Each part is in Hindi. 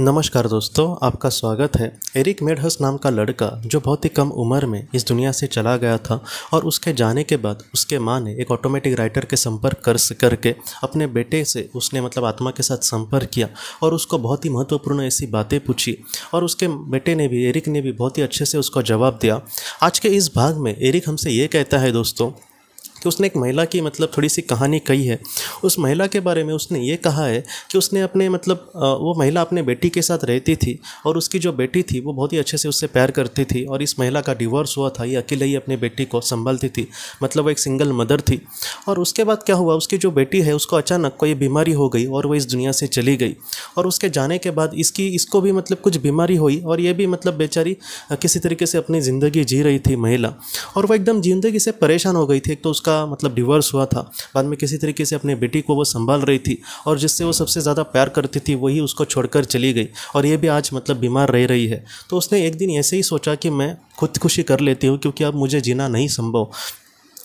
नमस्कार दोस्तों आपका स्वागत है एरिक मेडहस नाम का लड़का जो बहुत ही कम उम्र में इस दुनिया से चला गया था और उसके जाने के बाद उसके माँ ने एक ऑटोमेटिक राइटर के संपर्क कर करके अपने बेटे से उसने मतलब आत्मा के साथ संपर्क किया और उसको बहुत ही महत्वपूर्ण ऐसी बातें पूछी और उसके बेटे ने भी एरिक ने भी बहुत ही अच्छे से उसको जवाब दिया आज के इस भाग में एरिक हमसे ये कहता है दोस्तों कि उसने एक महिला की मतलब थोड़ी सी कहानी कही है उस महिला के बारे में उसने ये कहा है कि उसने अपने मतलब वो महिला अपने बेटी के साथ रहती थी और उसकी जो बेटी थी वो बहुत ही अच्छे से उससे प्यार करती थी और इस महिला का डिवोर्स हुआ था ये अकेले ही अपनी बेटी को संभालती थी मतलब वो एक सिंगल मदर थी और उसके बाद क्या हुआ उसकी जो बेटी है उसको अचानक कोई बीमारी हो गई और वो इस दुनिया से चली गई और उसके जाने के बाद इसकी इसको भी मतलब कुछ बीमारी हुई और ये भी मतलब बेचारी किसी तरीके से अपनी ज़िंदगी जी रही थी महिला और वह एकदम ज़िंदगी से परेशान हो गई थी एक तो उसका उसका मतलब डिवोर्स हुआ था बाद में किसी तरीके से अपने बेटी को वो संभाल रही थी और जिससे वो सबसे ज़्यादा प्यार करती थी वही उसको छोड़कर चली गई और ये भी आज मतलब बीमार रह रही है तो उसने एक दिन ऐसे ही सोचा कि मैं खुदकुशी कर लेती हूँ क्योंकि अब मुझे जीना नहीं संभव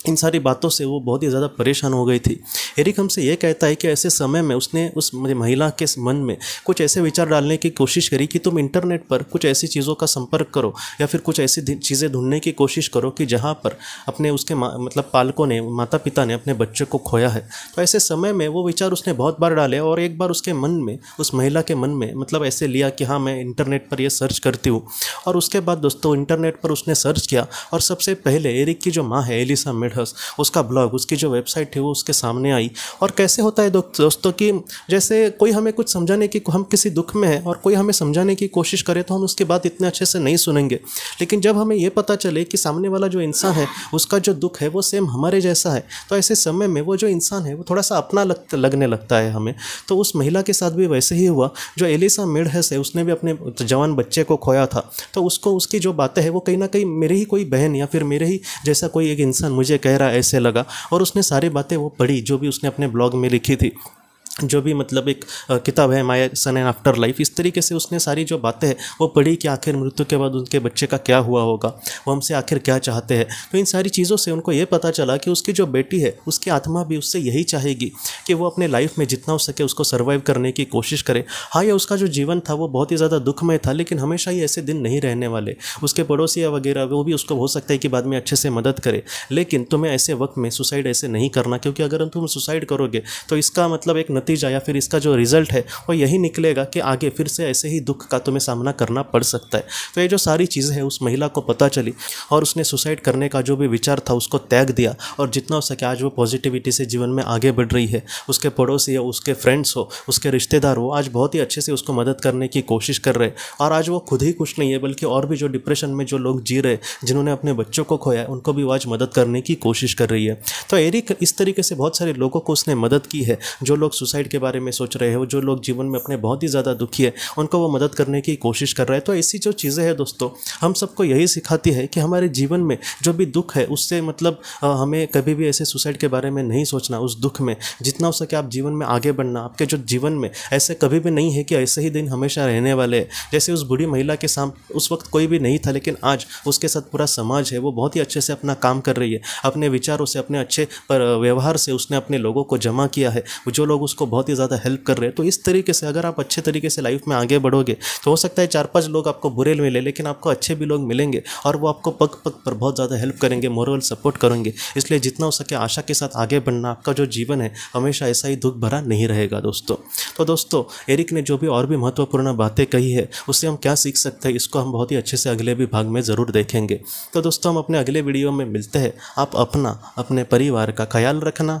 इन सारी बातों से वो बहुत ही ज़्यादा परेशान हो गई थी एरिक हमसे ये कहता है कि ऐसे समय में उसने उस महिला के मन में कुछ ऐसे विचार डालने की कोशिश करी कि तुम इंटरनेट पर कुछ ऐसी चीज़ों का संपर्क करो या फिर कुछ ऐसी चीज़ें ढूंढने की कोशिश करो कि जहाँ पर अपने उसके मतलब पालकों ने माता पिता ने अपने बच्चे को खोया है तो ऐसे समय में वो विचार उसने बहुत बार डाले और एक बार उसके मन में उस महिला के मन में मतलब ऐसे लिया कि हाँ मैं इंटरनेट पर यह सर्च करती हूँ और उसके बाद दोस्तों इंटरनेट पर उसने सर्च किया और सबसे पहले एरिक की जो माँ है एलिसा मेड डेविड उसका ब्लॉग उसकी जो वेबसाइट थी वो उसके सामने आई और कैसे होता है दोस्तों कि जैसे कोई हमें कुछ समझाने की हम किसी दुख में है और कोई हमें समझाने की कोशिश करे तो हम उसकी बात इतने अच्छे से नहीं सुनेंगे लेकिन जब हमें यह पता चले कि सामने वाला जो इंसान है उसका जो दुख है वो सेम हमारे जैसा है तो ऐसे समय में वो जो इंसान है वो थोड़ा सा अपना लग, लगने लगता है हमें तो उस महिला के साथ भी वैसे ही हुआ जो एलिसा मेडहस है उसने भी अपने जवान बच्चे को खोया था तो उसको उसकी जो बातें हैं वो कहीं ना कहीं मेरे ही कोई बहन या फिर मेरे ही जैसा कोई एक इंसान मुझे कह रहा ऐसे लगा और उसने सारी बातें वो पढ़ी जो भी उसने अपने ब्लॉग में लिखी थी जो भी मतलब एक किताब है Maya son and after life इस तरीके से उसने सारी जो बातें हैं वो पढ़ी कि आखिर मृत्यु के बाद उनके बच्चे का क्या हुआ होगा वो हमसे आखिर क्या चाहते हैं तो इन सारी चीज़ों से उनको ये पता चला कि उसकी जो बेटी है उसकी आत्मा भी उससे यही चाहेगी कि वो अपने लाइफ में जितना हो सके उसको सर्वाइव करने की कोशिश करे हाँ या उसका जो जीवन था वो बहुत ही ज़्यादा दुखमय था लेकिन हमेशा ही ऐसे दिन नहीं रहने वाले उसके पड़ोसी वगैरह वो भी उसको हो सकता है कि बाद में अच्छे से मदद करे लेकिन तुम्हें ऐसे वक्त में सुसाइड ऐसे नहीं करना क्योंकि अगर तुम सुसाइड करोगे तो इसका मतलब एक नतीजा या फिर इसका जो रिज़ल्ट है वो यही निकलेगा कि आगे फिर से ऐसे ही दुख का तुम्हें सामना करना पड़ सकता है तो ये जो सारी चीज़ें हैं उस महिला को पता चली और उसने सुसाइड करने का जो भी विचार था उसको त्याग दिया और जितना हो सके आज वो पॉजिटिविटी से जीवन में आगे बढ़ रही है उसके पड़ोसी या उसके फ्रेंड्स हो उसके रिश्तेदार हो आज बहुत ही अच्छे से उसको मदद करने की कोशिश कर रहे और आज वो खुद ही कुछ नहीं है बल्कि और भी जो डिप्रेशन में जो लोग जी रहे जिन्होंने अपने बच्चों को खोया उनको भी आज मदद करने की कोशिश कर रही है तो एरिक इस तरीके से बहुत सारे लोगों को उसने मदद की है जो लोग सुसाइड सुसाइड के बारे में सोच रहे हैं जो लोग जीवन में अपने बहुत ही ज़्यादा दुखी है उनको वो मदद करने की कोशिश कर रहे हैं तो ऐसी जो चीज़ें हैं दोस्तों हम सबको यही सिखाती है कि हमारे जीवन में जो भी दुख है उससे मतलब हमें कभी भी ऐसे सुसाइड के बारे में नहीं सोचना उस दुख में जितना हो सके आप जीवन में आगे बढ़ना आपके जो जीवन में ऐसे कभी भी नहीं है कि ऐसे ही दिन हमेशा रहने वाले हैं जैसे उस बूढ़ी महिला के साम उस वक्त कोई भी नहीं था लेकिन आज उसके साथ पूरा समाज है वो बहुत ही अच्छे से अपना काम कर रही है अपने विचारों से अपने अच्छे पर व्यवहार से उसने अपने लोगों को जमा किया है जो लोग उसको को बहुत ही ज़्यादा हेल्प कर रहे हैं तो इस तरीके से अगर आप अच्छे तरीके से लाइफ में आगे बढ़ोगे तो हो सकता है चार पाँच लोग आपको बुरे मिले लेकिन आपको अच्छे भी लोग मिलेंगे और वो आपको पग पग पर बहुत ज़्यादा हेल्प करेंगे मोरल सपोर्ट करेंगे इसलिए जितना हो सके आशा के साथ आगे बढ़ना आपका जो जीवन है हमेशा ऐसा ही दुख भरा नहीं रहेगा दोस्तों तो दोस्तों एरिक ने जो भी और भी महत्वपूर्ण बातें कही है उससे हम क्या सीख सकते हैं इसको हम बहुत ही अच्छे से अगले भी भाग में ज़रूर देखेंगे तो दोस्तों हम अपने अगले वीडियो में मिलते हैं आप अपना अपने परिवार का ख्याल रखना